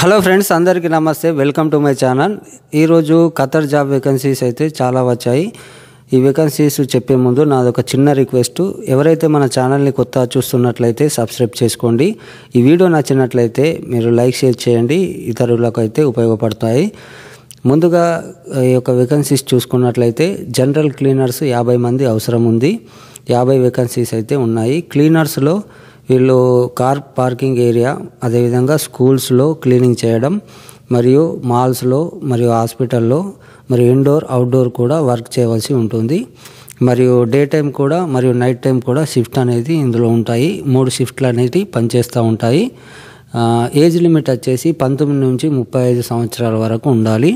hello friends అందరికీ నమస్తే welcome to my channel ఈరోజు ఖతర్ జాబ్ వేకెన్సీస్ అయితే చాలా వచ్చాయి ఈ వేకెన్సీస్ చెప్పే ముందు నాదొక చిన్న రిక్వెస్ట్ ఎవరైతే మన ఛానల్ని కొత్త చూస్తున్నట్లయితే సబ్స్క్రైబ్ చేసుకోండి ఈ వీడియో నచ్చినట్లయితే మీరు లైక్ షేర్ చేయండి ఇతరులకు అయితే ఉపయోగపడతాయి ముందుగా ఈ యొక్క వేకెన్సీస్ చూసుకున్నట్లయితే జనరల్ క్లీనర్స్ యాభై మంది అవసరం ఉంది యాభై వేకెన్సీస్ అయితే ఉన్నాయి క్లీనర్స్లో వీళ్ళు కార్ పార్కింగ్ ఏరియా అదేవిధంగా స్కూల్స్లో క్లీనింగ్ చేయడం మరియు మాల్స్లో మరియు హాస్పిటల్లో మరియు ఇండోర్ అవుట్డోర్ కూడా వర్క్ చేయవలసి ఉంటుంది మరియు డే టైం కూడా మరియు నైట్ టైం కూడా షిఫ్ట్ అనేది ఇందులో ఉంటాయి మూడు షిఫ్ట్లు అనేది పనిచేస్తూ ఉంటాయి ఏజ్ లిమిట్ వచ్చేసి పంతొమ్మిది నుంచి ముప్పై ఐదు సంవత్సరాల వరకు ఉండాలి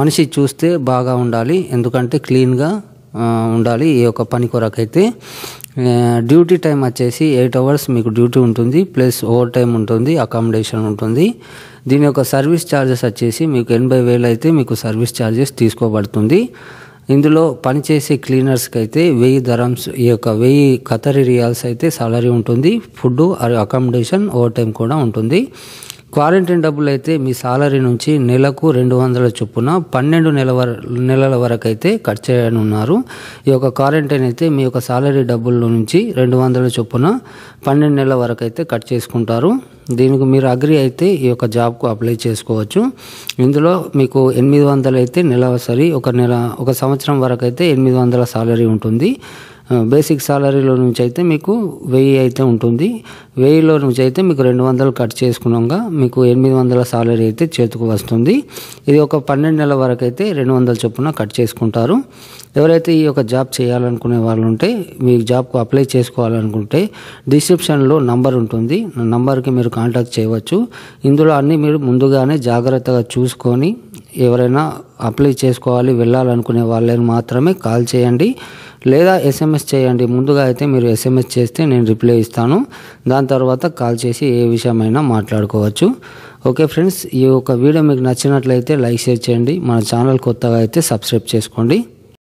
మనిషి చూస్తే బాగా ఉండాలి ఎందుకంటే క్లీన్గా ఉండాలి ఈ యొక్క పని కొరకైతే డ్యూటీ టైం వచ్చేసి ఎయిట్ అవర్స్ మీకు డ్యూటీ ఉంటుంది ప్లస్ ఓవర్ టైం ఉంటుంది అకామిడేషన్ ఉంటుంది దీని యొక్క సర్వీస్ ఛార్జెస్ వచ్చేసి మీకు ఎనభై వేలు అయితే మీకు సర్వీస్ ఛార్జెస్ తీసుకోబడుతుంది ఇందులో పనిచేసే క్లీనర్స్కి అయితే వెయ్యి ధరమ్స్ ఈ యొక్క వెయ్యి కతరి రియాల్స్ అయితే సాలరీ ఉంటుంది ఫుడ్ అకామిడేషన్ ఓవర్ టైం కూడా ఉంటుంది క్వారంటైన్ డబ్బులు అయితే మీ సాలరీ నుంచి నెలకు రెండు వందల చొప్పున పన్నెండు నెల వర నెలల వరకు అయితే కట్ చేయనున్నారు ఈ యొక్క క్వారంటైన్ అయితే మీ యొక్క సాలరీ డబ్బుల నుంచి రెండు వందల చొప్పున పన్నెండు నెలల వరకు అయితే కట్ చేసుకుంటారు దీనికి మీరు అగ్రి అయితే ఈ యొక్క జాబ్కు అప్లై చేసుకోవచ్చు ఇందులో మీకు ఎనిమిది వందలు అయితే నెలసరి ఒక నెల ఒక సంవత్సరం వరకు అయితే ఎనిమిది వందల సాలరీ ఉంటుంది బేసిక్ సాలరీలో నుంచి అయితే మీకు వెయ్యి అయితే ఉంటుంది వెయ్యిలో నుంచి అయితే మీకు రెండు వందలు కట్ చేసుకున్నాక మీకు ఎనిమిది వందల సాలరీ అయితే చేతికి వస్తుంది ఇది ఒక పన్నెండు నెలల వరకు అయితే రెండు వందల చొప్పున కట్ చేసుకుంటారు ఎవరైతే ఈ యొక్క జాబ్ చేయాలనుకునే వాళ్ళు ఉంటే మీ జాబ్కు అప్లై చేసుకోవాలనుకుంటే డిస్క్రిప్షన్లో నంబర్ ఉంటుంది నంబర్కి మీరు కాంటాక్ట్ చేయవచ్చు ఇందులో అన్నీ మీరు ముందుగానే జాగ్రత్తగా చూసుకొని ఎవరైనా అప్లై చేసుకోవాలి వెళ్ళాలనుకునే వాళ్ళని మాత్రమే కాల్ చేయండి లేదా ఎస్ఎంఎస్ చేయండి ముందుగా అయితే మీరు ఎస్ఎంఎస్ చేస్తే నేను రిప్లై ఇస్తాను దాని తర్వాత కాల్ చేసి ఏ విషయమైనా మాట్లాడుకోవచ్చు ఓకే ఫ్రెండ్స్ ఈ యొక్క వీడియో మీకు నచ్చినట్లయితే లైక్ షేర్ చేయండి మన ఛానల్ కొత్తగా అయితే సబ్స్క్రైబ్ చేసుకోండి